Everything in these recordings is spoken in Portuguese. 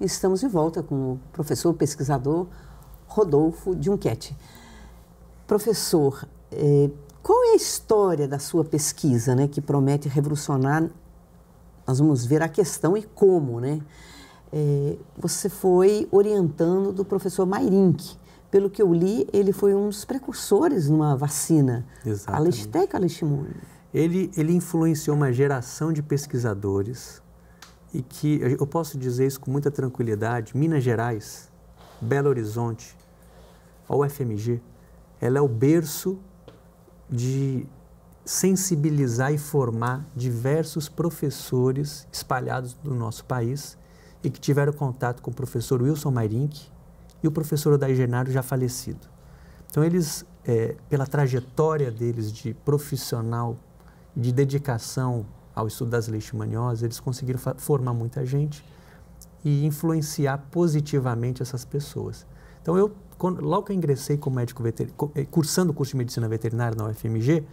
E estamos de volta com o professor pesquisador Rodolfo Junquete. Professor, é, qual é a história da sua pesquisa, né, que promete revolucionar? Nós vamos ver a questão e como, né? É, você foi orientando do professor Mairink. Pelo que eu li, ele foi um dos precursores numa vacina. Exatamente. Alistec, Ele, ele influenciou uma geração de pesquisadores e que eu posso dizer isso com muita tranquilidade, Minas Gerais, Belo Horizonte, a UFMG, ela é o berço de sensibilizar e formar diversos professores espalhados no nosso país e que tiveram contato com o professor Wilson Mairink e o professor Odair Genaro já falecido. Então eles, é, pela trajetória deles de profissional, de dedicação ao estudo das leishmanioses, eles conseguiram formar muita gente e influenciar positivamente essas pessoas. Então, eu, quando, logo que eu ingressei como médico veterinário, eh, cursando o curso de medicina veterinária na UFMG,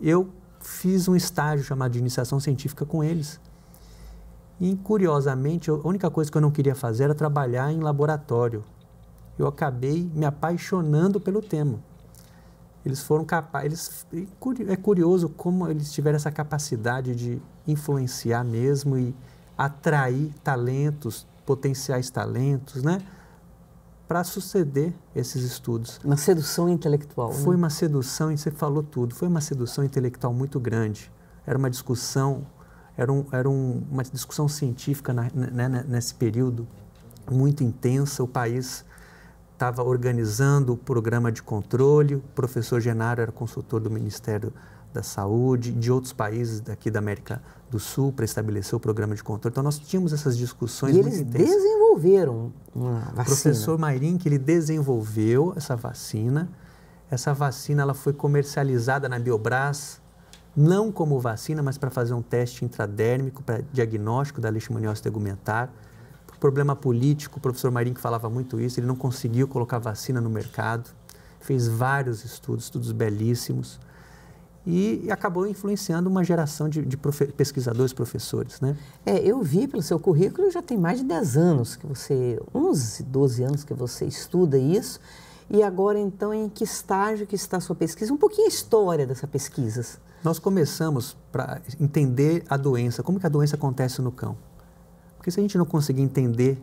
eu fiz um estágio chamado de iniciação científica com eles. E, curiosamente, a única coisa que eu não queria fazer era trabalhar em laboratório. Eu acabei me apaixonando pelo tema. Eles foram capazes. É curioso como eles tiveram essa capacidade de influenciar mesmo e atrair talentos, potenciais talentos, né? Para suceder esses estudos. Uma sedução intelectual. Né? Foi né? uma sedução, e você falou tudo, foi uma sedução intelectual muito grande. Era uma discussão, era, um, era um, uma discussão científica na, né, né, nesse período muito intensa. O país estava organizando o programa de controle, o professor Genaro era consultor do Ministério da Saúde, de outros países daqui da América do Sul, para estabelecer o programa de controle. Então, nós tínhamos essas discussões e eles intensas. desenvolveram uma vacina. O professor Mairim, que ele desenvolveu essa vacina. Essa vacina ela foi comercializada na Biobras, não como vacina, mas para fazer um teste intradérmico para diagnóstico da leishmaniose tegumentar problema político, o professor Marinho que falava muito isso, ele não conseguiu colocar vacina no mercado, fez vários estudos, estudos belíssimos, e acabou influenciando uma geração de, de profe pesquisadores, professores, né? É, eu vi pelo seu currículo, já tem mais de 10 anos que você, 11, 12 anos que você estuda isso, e agora então em que estágio que está a sua pesquisa? Um pouquinho a história dessa pesquisa. Nós começamos para entender a doença, como que a doença acontece no cão. Porque se a gente não conseguir entender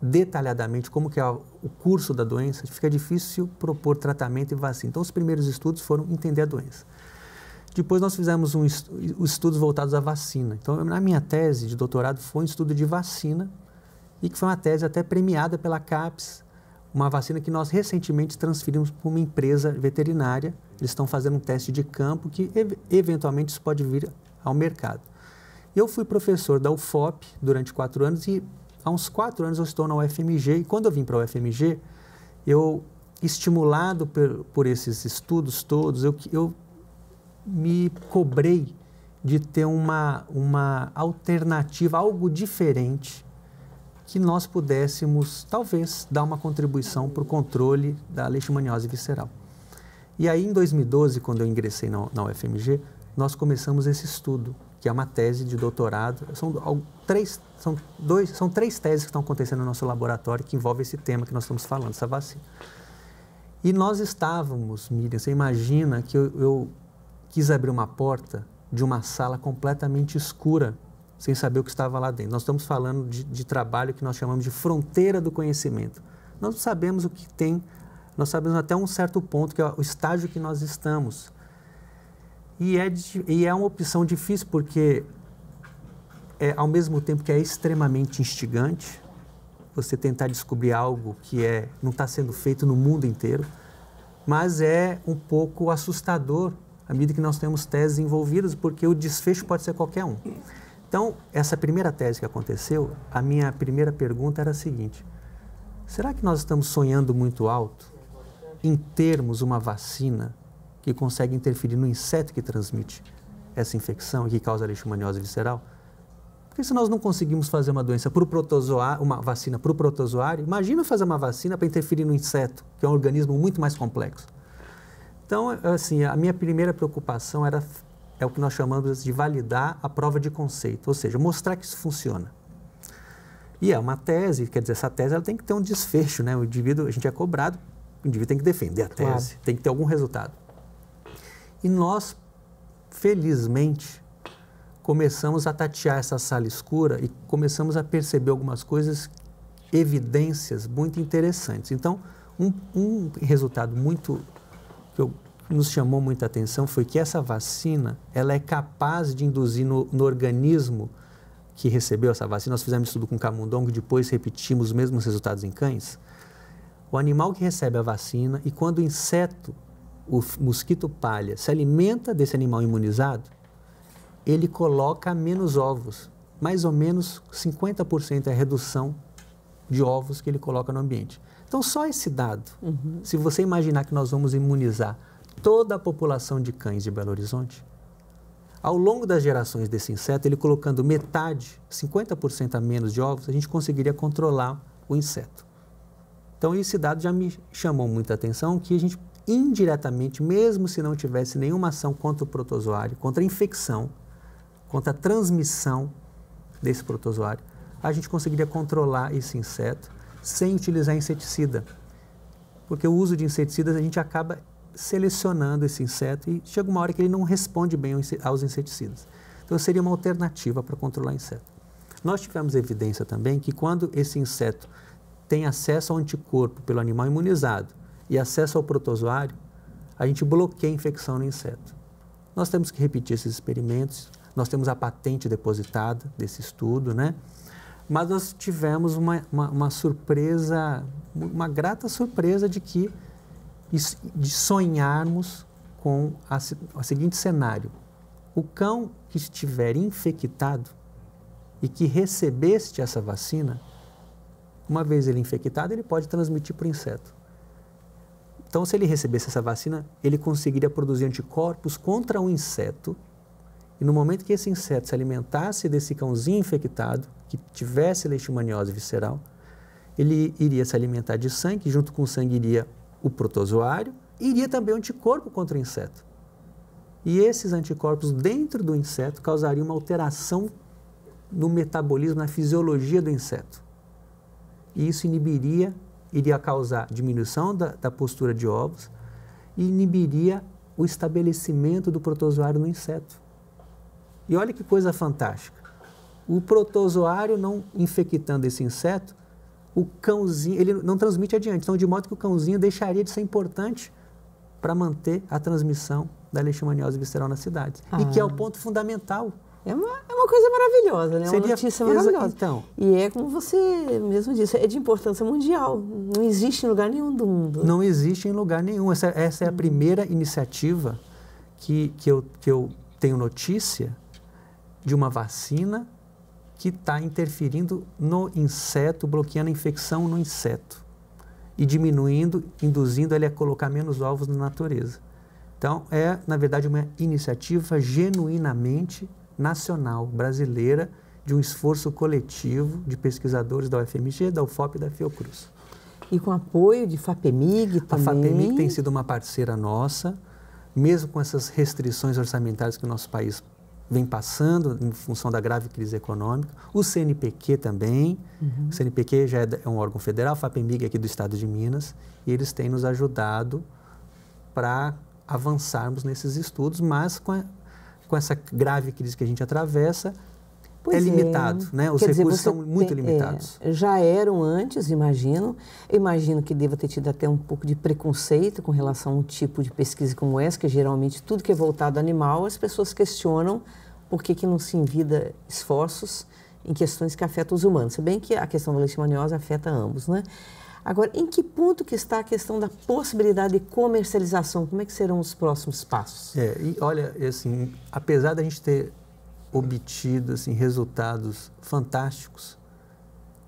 detalhadamente como que é o curso da doença, fica difícil propor tratamento e vacina. Então, os primeiros estudos foram entender a doença. Depois nós fizemos um estudos voltados à vacina. Então, na minha tese de doutorado foi um estudo de vacina e que foi uma tese até premiada pela CAPES, uma vacina que nós recentemente transferimos para uma empresa veterinária. Eles estão fazendo um teste de campo que eventualmente isso pode vir ao mercado. Eu fui professor da UFOP durante quatro anos e há uns quatro anos eu estou na UFMG. E quando eu vim para a UFMG, eu, estimulado por, por esses estudos todos, eu, eu me cobrei de ter uma, uma alternativa, algo diferente, que nós pudéssemos, talvez, dar uma contribuição para o controle da leishmaniose visceral. E aí, em 2012, quando eu ingressei na, na UFMG, nós começamos esse estudo que é uma tese de doutorado. São três, são dois, são três teses que estão acontecendo no nosso laboratório que envolvem esse tema que nós estamos falando, essa vacina. E nós estávamos, Miriam, você imagina que eu, eu quis abrir uma porta de uma sala completamente escura, sem saber o que estava lá dentro. Nós estamos falando de, de trabalho que nós chamamos de fronteira do conhecimento. Nós não sabemos o que tem, nós sabemos até um certo ponto que é o estágio que nós estamos. E é, e é uma opção difícil porque, é, ao mesmo tempo que é extremamente instigante, você tentar descobrir algo que é, não está sendo feito no mundo inteiro, mas é um pouco assustador à medida que nós temos teses envolvidas, porque o desfecho pode ser qualquer um. Então, essa primeira tese que aconteceu, a minha primeira pergunta era a seguinte: será que nós estamos sonhando muito alto em termos uma vacina que consegue interferir no inseto que transmite essa infecção e que causa a leishmaniose visceral? Porque se nós não conseguimos fazer uma doença para o protozoário, uma vacina para o protozoário, imagina fazer uma vacina para interferir no inseto, que é um organismo muito mais complexo. Então, assim, a minha primeira preocupação era é o que nós chamamos de validar a prova de conceito, ou seja, mostrar que isso funciona. E é uma tese, quer dizer, essa tese ela tem que ter um desfecho, né? O indivíduo, a gente é cobrado, o indivíduo tem que defender a tese, claro. tem que ter algum resultado. E nós, felizmente, começamos a tatear essa sala escura e começamos a perceber algumas coisas, evidências muito interessantes. Então, um, um resultado muito que eu, nos chamou muita atenção foi que essa vacina ela é capaz de induzir no, no organismo que recebeu essa vacina. Nós fizemos estudo com camundongo, depois repetimos os mesmos resultados em cães. O animal que recebe a vacina e quando o inseto o mosquito palha se alimenta desse animal imunizado, ele coloca menos ovos, mais ou menos 50% é a redução de ovos que ele coloca no ambiente. Então, só esse dado, uhum. se você imaginar que nós vamos imunizar toda a população de cães de Belo Horizonte, ao longo das gerações desse inseto, ele colocando metade, 50% a menos de ovos, a gente conseguiria controlar o inseto. Então esse dado já me chamou muita atenção que a gente indiretamente, mesmo se não tivesse nenhuma ação contra o protozoário, contra a infecção, contra a transmissão desse protozoário, a gente conseguiria controlar esse inseto sem utilizar inseticida. Porque o uso de inseticidas a gente acaba selecionando esse inseto e chega uma hora que ele não responde bem aos inseticidas. Então seria uma alternativa para controlar inseto. Nós tivemos evidência também que quando esse inseto tem acesso ao anticorpo pelo animal imunizado e acesso ao protozoário, a gente bloqueia a infecção no inseto. Nós temos que repetir esses experimentos, nós temos a patente depositada desse estudo, né? Mas nós tivemos uma, uma, uma surpresa, uma grata surpresa de que, de sonharmos com a, o seguinte cenário. O cão que estiver infectado e que recebeste essa vacina, uma vez ele infectado, ele pode transmitir para o inseto. Então, se ele recebesse essa vacina, ele conseguiria produzir anticorpos contra um inseto. E no momento que esse inseto se alimentasse desse cãozinho infectado, que tivesse leishmaniose visceral, ele iria se alimentar de sangue, junto com o sangue iria o protozoário, e iria também o anticorpo contra o inseto. E esses anticorpos dentro do inseto causariam uma alteração no metabolismo, na fisiologia do inseto e isso inibiria, iria causar diminuição da, da postura de ovos e inibiria o estabelecimento do protozoário no inseto. E olha que coisa fantástica. O protozoário não infectando esse inseto, o cãozinho, ele não transmite adiante. Então, de modo que o cãozinho deixaria de ser importante para manter a transmissão da leishmaniose visceral na cidade. Ah. E que é o ah. ponto fundamental é uma, é uma coisa maravilhosa, né? Seria, uma notícia maravilhosa. Então. E é como você mesmo disse, é de importância mundial. Não existe em lugar nenhum do mundo. Não existe em lugar nenhum. Essa, essa é a primeira iniciativa que, que, eu, que eu tenho notícia de uma vacina que está interferindo no inseto, bloqueando a infecção no inseto e diminuindo, induzindo ele a colocar menos ovos na natureza. Então, é, na verdade, uma iniciativa genuinamente nacional brasileira de um esforço coletivo de pesquisadores da UFMG, da UFOP e da Fiocruz. E com apoio de FAPEMIG também? A FAPEMIG tem sido uma parceira nossa, mesmo com essas restrições orçamentárias que o nosso país vem passando em função da grave crise econômica. O CNPq também. Uhum. O CNPq já é, é um órgão federal, a FAPEMIG é aqui do estado de Minas, e eles têm nos ajudado para avançarmos nesses estudos, mas com a, com essa grave crise que a gente atravessa, Pois é, é. limitado, é. né? Os Quer recursos dizer, são muito tem, é, limitados. É, já eram antes, imagino. Imagino que deva ter tido até um pouco de preconceito com relação a um tipo de pesquisa como essa, que geralmente tudo que é voltado ao animal, as pessoas questionam por que, que não se envida esforços em questões que afetam os humanos. Se bem que a questão da leishmaniose afeta ambos, né? Agora, em que ponto que está a questão da possibilidade de comercialização? Como é que serão os próximos passos? É, e olha, assim, apesar da gente ter obtido assim, resultados fantásticos,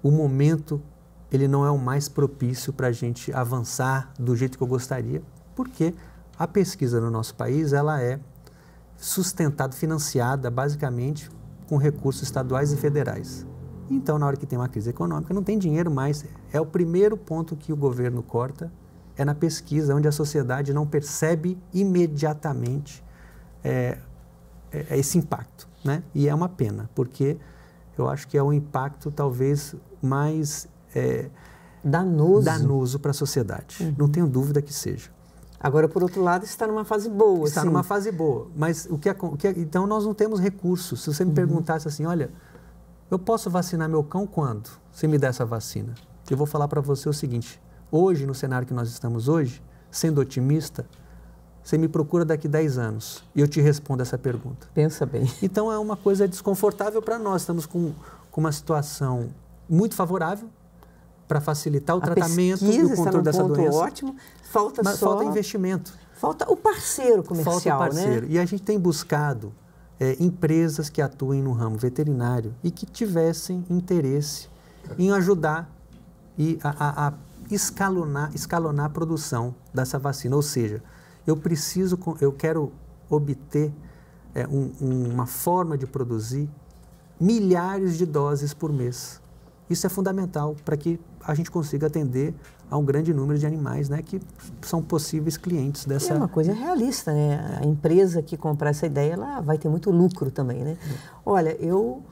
o momento ele não é o mais propício para a gente avançar do jeito que eu gostaria, porque a pesquisa no nosso país ela é sustentada, financiada basicamente com recursos estaduais e federais. Então, na hora que tem uma crise econômica, não tem dinheiro mais é o primeiro ponto que o governo corta, é na pesquisa, onde a sociedade não percebe imediatamente é, é esse impacto. Né? E é uma pena, porque eu acho que é um impacto talvez mais é, danoso, danoso para a sociedade. Uhum. Não tenho dúvida que seja. Agora, por outro lado, está numa fase boa. Está assim. numa fase boa, mas o que, é, o que é, então nós não temos recursos. Se você me uhum. perguntasse assim, olha, eu posso vacinar meu cão quando? Se me der essa vacina? eu vou falar para você o seguinte: hoje, no cenário que nós estamos hoje, sendo otimista, você me procura daqui 10 anos e eu te respondo essa pergunta. Pensa bem. Então é uma coisa desconfortável para nós. Estamos com, com uma situação muito favorável para facilitar o a tratamento e o controle dessa ponto doença. Ótimo. Falta Mas só... falta investimento. Falta o parceiro comercial, falta o né? parceiro. Né? E a gente tem buscado é, empresas que atuem no ramo veterinário e que tivessem interesse em ajudar e a, a, a escalonar, escalonar a produção dessa vacina. Ou seja, eu preciso, eu quero obter é, um, uma forma de produzir milhares de doses por mês. Isso é fundamental para que a gente consiga atender a um grande número de animais, né, que são possíveis clientes é dessa. é uma coisa realista, né? A empresa que comprar essa ideia, ela vai ter muito lucro também, né? Olha, eu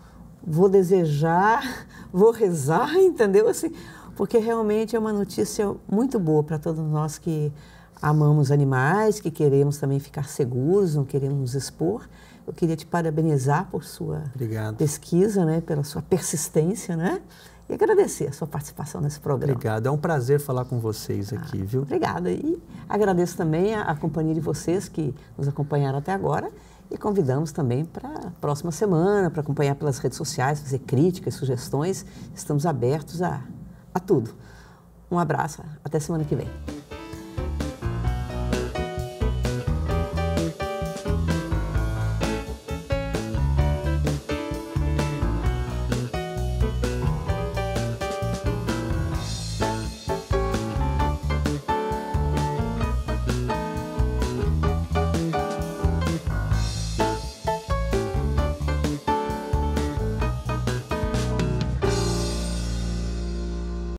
vou desejar, vou rezar, entendeu? Assim, porque realmente é uma notícia muito boa para todos nós que amamos animais, que queremos também ficar seguros, não queremos nos expor. Eu queria te parabenizar por sua Obrigado. pesquisa, né, pela sua persistência, né? E agradecer a sua participação nesse programa. Obrigado, é um prazer falar com vocês ah, aqui, viu? Obrigada. E agradeço também a, a companhia de vocês que nos acompanharam até agora. E convidamos também para a próxima semana, para acompanhar pelas redes sociais, fazer críticas, sugestões. Estamos abertos a a tudo. Um abraço, até semana que vem.